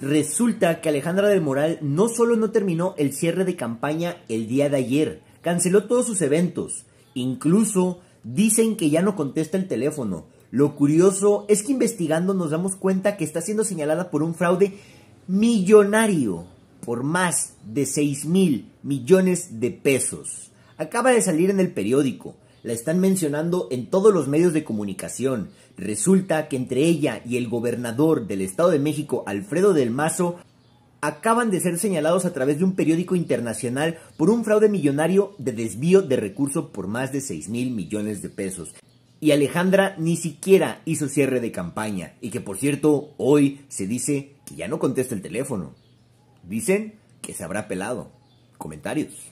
Resulta que Alejandra del Moral no solo no terminó el cierre de campaña el día de ayer, canceló todos sus eventos, incluso dicen que ya no contesta el teléfono. Lo curioso es que investigando nos damos cuenta que está siendo señalada por un fraude millonario por más de 6 mil millones de pesos. Acaba de salir en el periódico la están mencionando en todos los medios de comunicación. Resulta que entre ella y el gobernador del Estado de México, Alfredo del Mazo, acaban de ser señalados a través de un periódico internacional por un fraude millonario de desvío de recursos por más de 6 mil millones de pesos. Y Alejandra ni siquiera hizo cierre de campaña, y que por cierto, hoy se dice que ya no contesta el teléfono. Dicen que se habrá pelado. Comentarios.